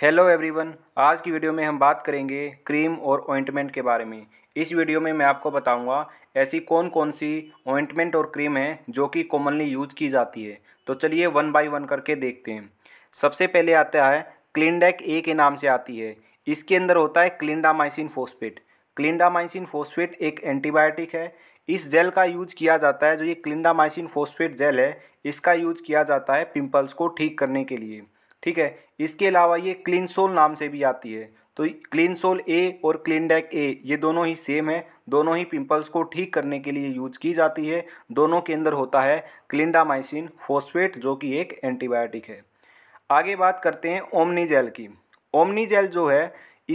hello everyone आज की video में हम बात करेंगे क्रीम और ऑइंटमेंट के बारे में इस वीडियो में मैं आपको बताऊंगा ऐसी कौन कौन सी ऑइंटमेंट और क्रीम है जो कि कॉमनली यूज की जाती है तो चलिए वन बाय वन करके देखते हैं सबसे पहले आता है क्लिनडेक ए के नाम से आती है इसके अंदर होता है क्लिंडामाइसिन फोस्फेट क्लिंडामाइसिन फोस्फेट एक एंटीबायोटिक है इस जेल का यूज किया जाता है जो ये क्लिनडामाइसिन फोस्फेट जेल है इसका यूज किया जाता है पिंपल्स को ठीक करने के लिए ठीक है इसके अलावा ये क्लीन सोल नाम से भी आती है तो क्लीन सोल ए और क्लीन डेक ए ये दोनों ही सेम है दोनों ही पिंपल्स को ठीक करने के लिए यूज की जाती है दोनों के अंदर होता है क्लिंडामाइसिन फोस्फेट जो कि एक एंटीबायोटिक है आगे बात करते हैं ओमनी जेल की ओमनी जेल जो है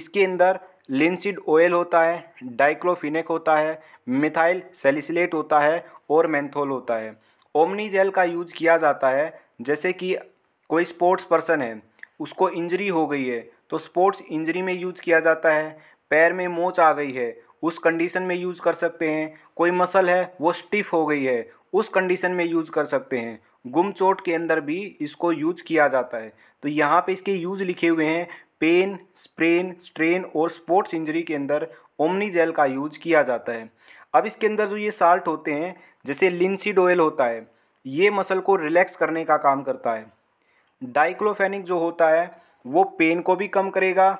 इसके अंदर लिंसिड ऑयल होता है डाइक्लोफिनेक होता है मिथाइल सेलिसलेट होता है और मैंथोल होता है ओमनी जेल का यूज किया जाता है जैसे कि कोई स्पोर्ट्स पर्सन है उसको इंजरी हो गई है तो स्पोर्ट्स इंजरी में यूज किया जाता है पैर में मोच आ गई है उस कंडीशन में यूज़ कर सकते हैं कोई मसल है वो स्टिफ हो गई है उस कंडीशन में यूज़ कर सकते हैं गुम चोट के अंदर भी इसको यूज किया जाता है तो यहाँ पे इसके यूज लिखे हुए हैं पेन स्प्रेन स्ट्रेन और स्पोर्ट्स इंजरी के अंदर ओमनी जेल का यूज किया जाता है अब इसके अंदर जो ये साल्ट होते हैं जैसे लिंसिड ऑयल होता है ये मसल को रिलैक्स करने का काम करता है डाइक्लोफेनिक जो होता है वो पेन को भी कम करेगा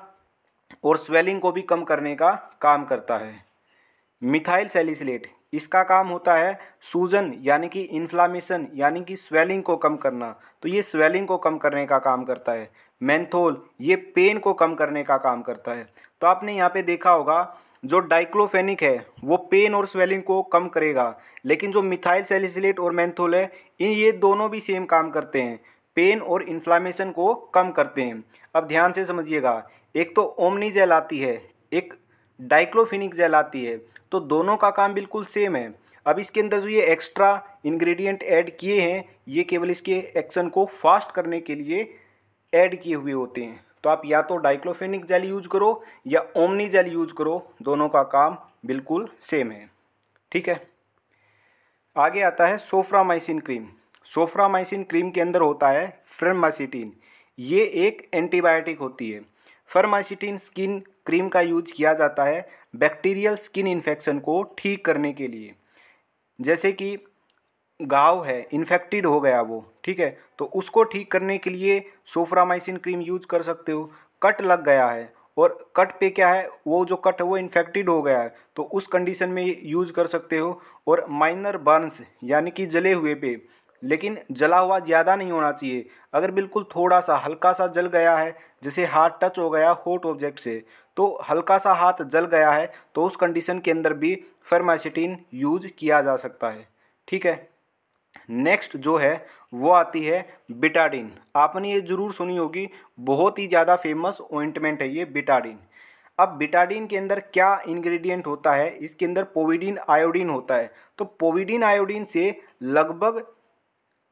और स्वेलिंग को भी कम करने का काम करता है मिथाइल सेलिसलेट इसका काम होता है सूजन यानी कि इन्फ्लामेशन यानी कि स्वेलिंग को कम करना तो ये स्वेलिंग को कम करने का काम करता है मैंथोल ये पेन को कम करने का काम करता है तो आपने यहाँ पे देखा होगा जो डाइक्लोफेनिक है वो पेन और स्वेलिंग को कम करेगा लेकिन जो मिथाइल सेलिसलेट और मैंथोल है इन ये दोनों भी सेम काम करते हैं पेन और इन्फ्लामेशन को कम करते हैं अब ध्यान से समझिएगा एक तो ओमनी जेल आती है एक डाइक्लोफिनिक जेल आती है तो दोनों का काम बिल्कुल सेम है अब इसके अंदर जो ये एक्स्ट्रा इंग्रेडिएंट ऐड किए हैं ये केवल इसके एक्शन को फास्ट करने के लिए ऐड किए हुए होते हैं तो आप या तो डाइक्लोफेनिक जेल यूज करो या ओमनी जेल यूज करो दोनों का काम बिल्कुल सेम है ठीक है आगे आता है सोफ्रामाइसिन क्रीम सोफ्रामाइसिन क्रीम के अंदर होता है फर्मासिटीन ये एक एंटीबायोटिक होती है फर्मासिटीन स्किन क्रीम का यूज किया जाता है बैक्टीरियल स्किन इन्फेक्शन को ठीक करने के लिए जैसे कि गाँव है इन्फेक्टेड हो गया वो ठीक है तो उसको ठीक करने के लिए सोफ्रामाइसिन क्रीम यूज कर सकते हो कट लग गया है और कट पे क्या है वो जो कट है वो इन्फेक्टेड हो गया है तो उस कंडीशन में यूज़ कर सकते हो और माइनर बर्न्स यानी कि जले हुए पे लेकिन जला हुआ ज़्यादा नहीं होना चाहिए अगर बिल्कुल थोड़ा सा हल्का सा जल गया है जैसे हाथ टच हो गया हॉट ऑब्जेक्ट से तो हल्का सा हाथ जल गया है तो उस कंडीशन के अंदर भी फर्मासिटीन यूज किया जा सकता है ठीक है नेक्स्ट जो है वो आती है बिटाडिन आपने ये ज़रूर सुनी होगी बहुत ही ज़्यादा फेमस ऑइंटमेंट है ये बिटाडिन अब बिटाडिन के अंदर क्या इंग्रेडिएंट होता है इसके अंदर पोविडीन आयोडीन होता है तो पोविडीन आयोडीन से लगभग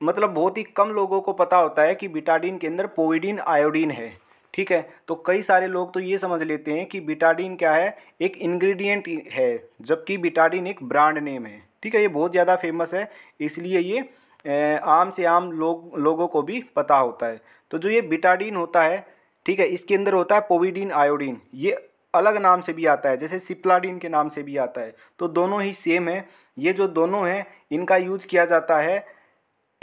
मतलब बहुत ही कम लोगों को पता होता है कि बिटाडीन के अंदर पोविडीन आयोडीन है ठीक है तो कई सारे लोग तो ये समझ लेते हैं कि बिटाडीन क्या है एक इंग्रेडिएंट है जबकि बिटाडीन एक ब्रांड नेम है ठीक है ये बहुत ज़्यादा फेमस है इसलिए ये आम से आम लोग लोगों को भी पता होता है तो जो ये बिटाडीन होता है ठीक है इसके अंदर होता है पोविडीन आयोडीन ये अलग नाम से भी आता है जैसे सिप्लाडीन के नाम से भी आता है तो दोनों ही सेम है ये जो दोनों हैं इनका यूज किया जाता है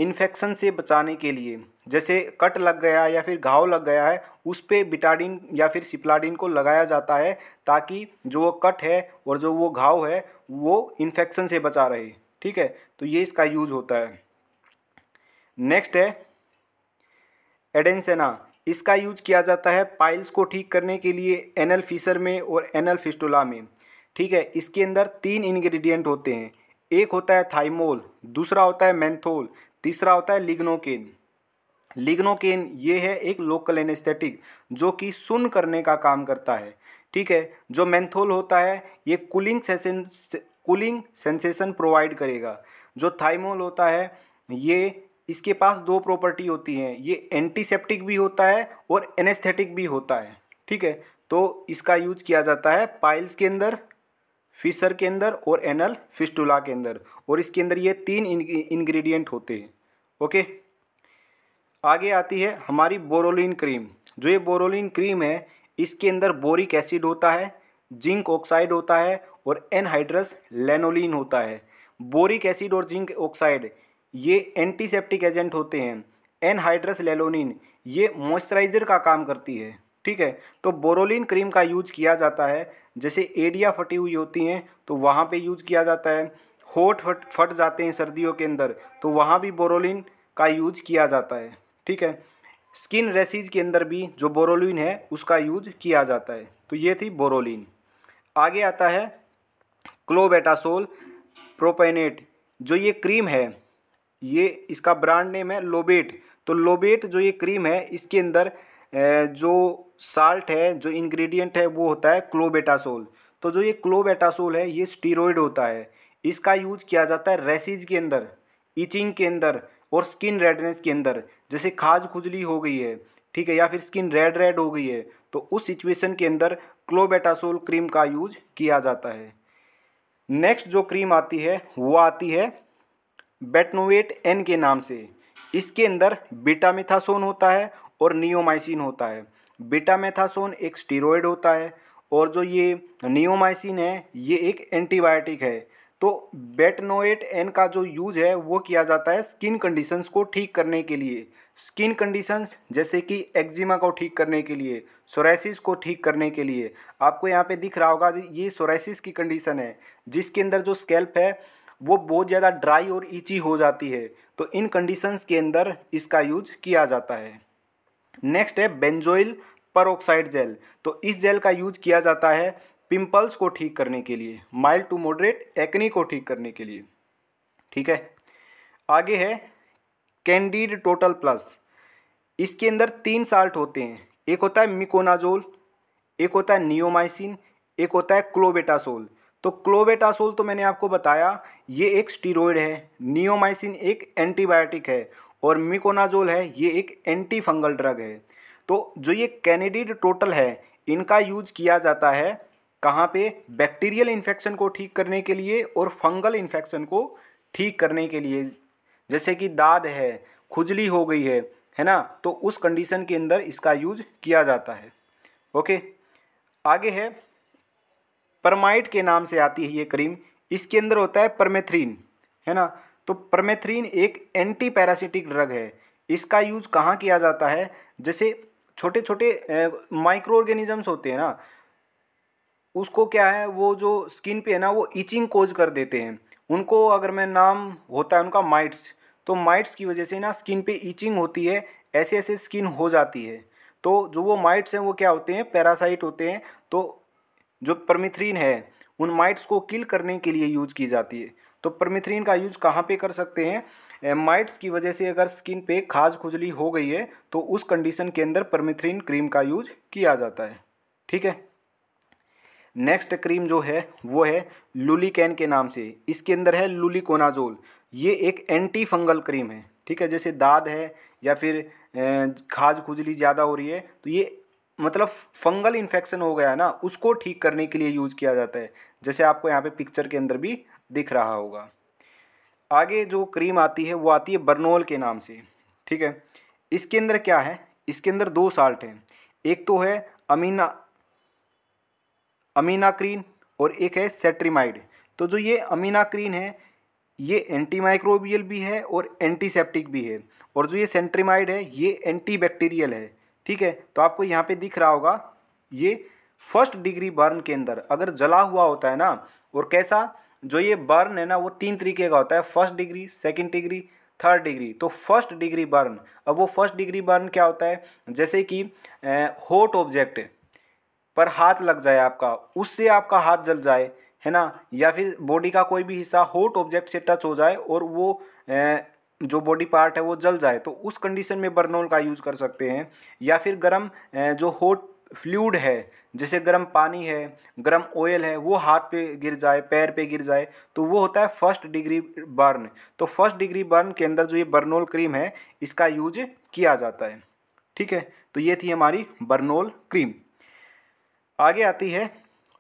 इन्फेक्शन से बचाने के लिए जैसे कट लग गया या फिर घाव लग गया है उस पर बिटाडिन या फिर सिप्लाडिन को लगाया जाता है ताकि जो वो कट है और जो वो घाव है वो इन्फेक्शन से बचा रहे ठीक है तो ये इसका यूज होता है नेक्स्ट है एडेंसेना इसका यूज किया जाता है पाइल्स को ठीक करने के लिए एनल फिशर में और एनल फिस्टोला में ठीक है इसके अंदर तीन इन्ग्रीडियंट होते हैं एक होता है थाइमोल दूसरा होता है मैंथोल तीसरा होता है लिग्नोकेन लिग्नोकेन ये है एक लोकल एनेस्थेटिक जो कि सुन करने का काम करता है ठीक है जो मैंथोल होता है ये cooling sensation cooling sensation provide करेगा जो थाइमोल होता है ये इसके पास दो प्रॉपर्टी होती हैं ये एंटीसेप्टिक भी होता है और एनेस्थेटिक भी होता है ठीक है तो इसका यूज किया जाता है पाइल्स के अंदर फिशर के अंदर और एनल फिस्टुला के अंदर और इसके अंदर ये तीन इंग्रेडिएंट होते हैं ओके आगे आती है हमारी बोरोलिन क्रीम जो ये बोरोलिन क्रीम है इसके अंदर बोरिक एसिड होता है जिंक ऑक्साइड होता है और एनहाइड्रस लेनोलिन होता है बोरिक एसिड और जिंक ऑक्साइड ये एंटीसेप्टिक एजेंट होते हैं एनहाइड्रस लेलोनिन ये मॉइस्चराइजर का काम करती है ठीक है तो बोरोलिन क्रीम का यूज किया जाता है जैसे एडिया फटी हुई होती हैं तो वहाँ पे यूज किया जाता है होठ फट फट जाते हैं सर्दियों के अंदर तो वहाँ भी बोरोलिन का यूज किया जाता है ठीक है स्किन रेसीज के अंदर भी जो बोरोलिन है उसका यूज किया जाता है तो ये थी बोरोलिन आगे आता है क्लोबेटासोल प्रोपेनेट जो ये क्रीम है ये इसका ब्रांड नेम है लोबेट तो लोबेट जो ये क्रीम है इसके अंदर जो साल्ट है जो इंग्रेडिएंट है वो होता है क्लोबेटासोल तो जो ये क्लोबेटासोल है ये स्टीरोइड होता है इसका यूज किया जाता है रेसिज के अंदर इचिंग के अंदर और स्किन रेडनेस के अंदर जैसे खाज खुजली हो गई है ठीक है या फिर स्किन रेड रेड हो गई है तो उस सिचुएशन के अंदर क्लोबेटासोल क्रीम का यूज किया जाता है नेक्स्ट जो क्रीम आती है वो आती है बेटनोवेट एन के नाम से इसके अंदर बीटामिथासोन होता है और नियोमाइसिन होता है बीटा मेथासोन एक स्टीरोइड होता है और जो ये नियोमाइसिन है ये एक एंटीबायोटिक है तो बेटनोएट एन का जो यूज़ है वो किया जाता है स्किन कंडीशंस को ठीक करने के लिए स्किन कंडीशंस जैसे कि एक्जिमा को ठीक करने के लिए सोरेसिस को ठीक करने के लिए आपको यहाँ पे दिख रहा होगा ये सोरेसिस की कंडीशन है जिसके अंदर जो स्केल्प है वो बहुत ज़्यादा ड्राई और ईची हो जाती है तो इन कंडीशंस के अंदर इसका यूज किया जाता है नेक्स्ट है बेंजोइल परोक्साइड जेल तो इस जेल का यूज किया जाता है पिंपल्स को ठीक करने के लिए माइल्ड टू मॉडरेट एक्नी को ठीक करने के लिए ठीक है आगे है कैंडीड टोटल प्लस इसके अंदर तीन साल्ट होते हैं एक होता है मिकोनाजोल एक होता है नियोमाइसिन एक होता है क्लोबेटासोल तो क्लोबेटासोल तो मैंने आपको बताया ये एक स्टीरोइड है नियोमाइसिन एक एंटीबायोटिक है और मिकोनाजोल है ये एक एंटी फंगल ड्रग है तो जो ये कैनेडिड टोटल है इनका यूज किया जाता है कहाँ पे बैक्टीरियल इन्फेक्शन को ठीक करने के लिए और फंगल इन्फेक्शन को ठीक करने के लिए जैसे कि दाद है खुजली हो गई है है ना तो उस कंडीशन के अंदर इसका यूज किया जाता है ओके आगे है परमाइट के नाम से आती है ये क्रीम इसके अंदर होता है परमेथ्रीन है ना तो परमेथ्रीन एक एंटी पैरासिटिक ड्रग है इसका यूज़ कहाँ किया जाता है जैसे छोटे छोटे माइक्रो ऑर्गेनिजम्स होते हैं ना उसको क्या है वो जो स्किन पे है ना वो इचिंग कोज कर देते हैं उनको अगर मैं नाम होता है उनका माइट्स तो माइट्स की वजह से ना स्किन पे इचिंग होती है ऐसे ऐसे स्किन हो जाती है तो जो वो माइट्स हैं वो क्या होते हैं पैरासाइट होते हैं तो जो परमिथ्रीन है उन माइट्स को किल करने के लिए यूज की जाती है तो परमिथ्रीन का यूज कहाँ पे कर सकते हैं माइट्स की वजह से अगर स्किन पे खाज खुजली हो गई है तो उस कंडीशन के अंदर परमिथ्रीन क्रीम का यूज किया जाता है ठीक है नेक्स्ट क्रीम जो है वो है लुलिकैन के नाम से इसके अंदर है लुलिकोनाजोल ये एक एंटी फंगल क्रीम है ठीक है जैसे दाद है या फिर खाज खुजली ज़्यादा हो रही है तो ये मतलब फंगल इन्फेक्शन हो गया ना उसको ठीक करने के लिए यूज़ किया जाता है जैसे आपको यहाँ पे पिक्चर के अंदर भी दिख रहा होगा आगे जो क्रीम आती है वो आती है बर्नोल के नाम से ठीक है इसके अंदर क्या है इसके अंदर दो साल्ट हैं एक तो है अमीना अमीनाक्रीन और एक है सेट्रीमाइड तो जो ये अमीनाक्रीन है ये एंटी माइक्रोबियल भी है और एंटीसेप्टिक भी है और जो ये सेंट्रीमाइड है ये एंटीबैक्टीरियल है ठीक है तो आपको यहाँ पे दिख रहा होगा ये फर्स्ट डिग्री बर्न के अंदर अगर जला हुआ होता है ना और कैसा जो ये बर्न है ना वो तीन तरीके का होता है first degree second degree third degree तो फर्स्ट डिग्री बर्न अब वो फर्स्ट डिग्री बर्न क्या होता है जैसे कि हॉट ऑब्जेक्ट पर हाथ लग जाए आपका उससे आपका हाथ जल जाए है ना या फिर बॉडी का कोई भी हिस्सा हॉट ऑब्जेक्ट से टच हो जाए और वो ए, जो बॉडी पार्ट है वो जल जाए तो उस कंडीशन में बर्नोल का यूज़ कर सकते हैं या फिर गर्म जो हॉट फ्लूड है जैसे गर्म पानी है गर्म ऑयल है वो हाथ पे गिर जाए पैर पे गिर जाए तो वो होता है फर्स्ट डिग्री बर्न तो फर्स्ट डिग्री बर्न के अंदर जो ये बर्नोल क्रीम है इसका यूज किया जाता है ठीक है तो ये थी हमारी बर्नोल क्रीम आगे आती है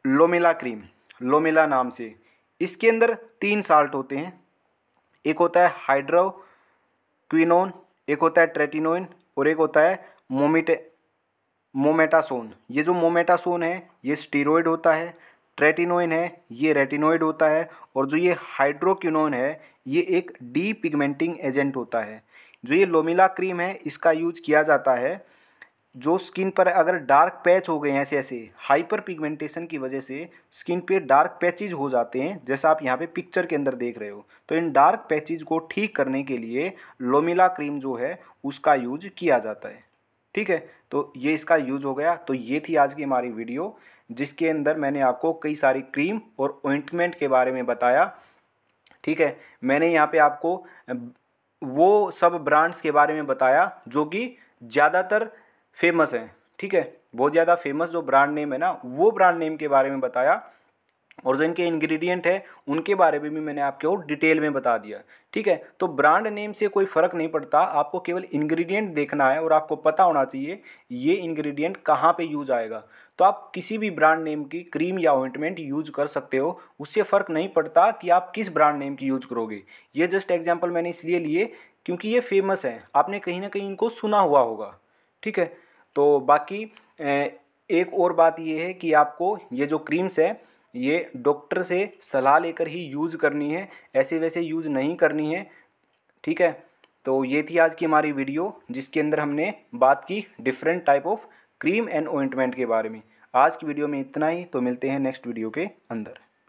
लोमेला क्रीम लोमेला नाम से इसके अंदर तीन साल्ट होते हैं एक होता है हाइड्रो क्विनोन एक होता है ट्रेटिनोइन और एक होता है मोमिटे मोमेटासोन ये जो मोमेटासोन है ये स्टीरोइड होता है ट्रेटिनोइन है ये रेटिनोइड होता है और जो ये हाइड्रोक्यूनोन है ये एक डी पिगमेंटिंग एजेंट होता है जो ये लोमिला क्रीम है इसका यूज किया जाता है जो स्किन पर अगर डार्क पैच हो गए हैं ऐसे ऐसे हाइपर पिगमेंटेशन की वजह से स्किन पे डार्क पैचेज हो जाते हैं जैसा आप यहाँ पे पिक्चर के अंदर देख रहे हो तो इन डार्क पैचेज को ठीक करने के लिए लोमिला क्रीम जो है उसका यूज किया जाता है ठीक है तो ये इसका यूज़ हो गया तो ये थी आज की हमारी वीडियो जिसके अंदर मैंने आपको कई सारी क्रीम और ऑइंटमेंट के बारे में बताया ठीक है मैंने यहाँ पे आपको वो सब ब्रांड्स के बारे में बताया जो कि ज़्यादातर फेमस हैं ठीक है बहुत ज़्यादा फेमस जो ब्रांड नेम है ना वो ब्रांड नेम के बारे में बताया और जो इनके इंग्रेडिएंट है उनके बारे में भी मैंने आपको डिटेल में बता दिया ठीक है तो ब्रांड नेम से कोई फ़र्क नहीं पड़ता आपको केवल इंग्रेडिएंट देखना है और आपको पता होना चाहिए ये इंग्रेडिएंट कहाँ पे यूज आएगा तो आप किसी भी ब्रांड नेम की क्रीम या ऑइंटमेंट यूज कर सकते हो उससे फ़र्क नहीं पड़ता कि आप किस ब्रांड नेम की यूज करोगे ये जस्ट एग्जाम्पल मैंने इसलिए लिए क्योंकि ये फेमस है आपने कहीं ना कहीं इनको सुना हुआ होगा ठीक है तो बाकी एक और बात ये है कि आपको ये जो क्रीम्स है ये डॉक्टर से सलाह लेकर ही यूज़ करनी है ऐसे वैसे यूज़ नहीं करनी है ठीक है तो ये थी आज की हमारी वीडियो जिसके अंदर हमने बात की different type of cream and ointment के बारे में आज की वीडियो में इतना ही तो मिलते हैं नेक्स्ट वीडियो के अंदर